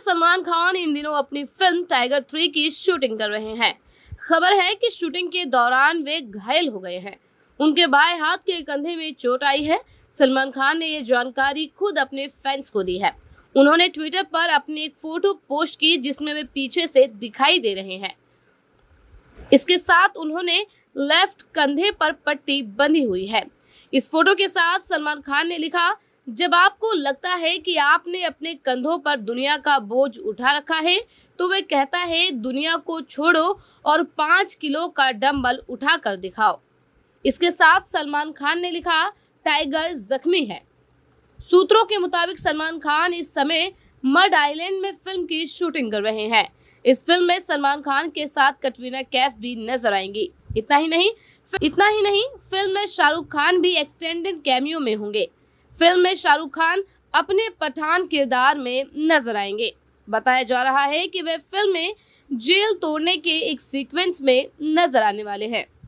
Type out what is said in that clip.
सलमान खान इन दिनों अपनी फिल्म टाइगर थ्री की शूटिंग कर रहे हैं खबर है कि शूटिंग के दौरान वे घायल हो गए हैं उनके बाएं हाथ के कंधे में चोट आई है सलमान खान ने यह जानकारी खुद अपने फैंस को दी है उन्होंने ट्विटर पर अपनी एक फोटो पोस्ट की जिसमें वे पीछे से दिखाई दे रहे हैं इसके साथ उन्होंने लेफ्ट कंधे पर पट्टी बंधी हुई है इस फोटो के साथ सलमान खान ने लिखा जब आपको लगता है कि आपने अपने कंधों पर दुनिया का बोझ उठा रखा है तो वह कहता है दुनिया को छोड़ो और पाँच किलो का डम्बल उठा कर दिखाओ इसके साथ सलमान खान ने लिखा टाइगर जख्मी है सूत्रों के मुताबिक सलमान खान इस समय मड आइलैंड में फिल्म की शूटिंग कर रहे हैं इस फिल्म में सलमान खान के साथ कटरीना कैफ भी नजर आएंगी इतना ही नहीं इतना ही नहीं फिल्म में शाहरुख खान भी एक्सटेंडेड कैमियो में होंगे फिल्म में शाहरुख खान अपने पठान किरदार में नजर आएंगे बताया जा रहा है कि वे फिल्म में जेल तोड़ने के एक सीक्वेंस में नजर आने वाले हैं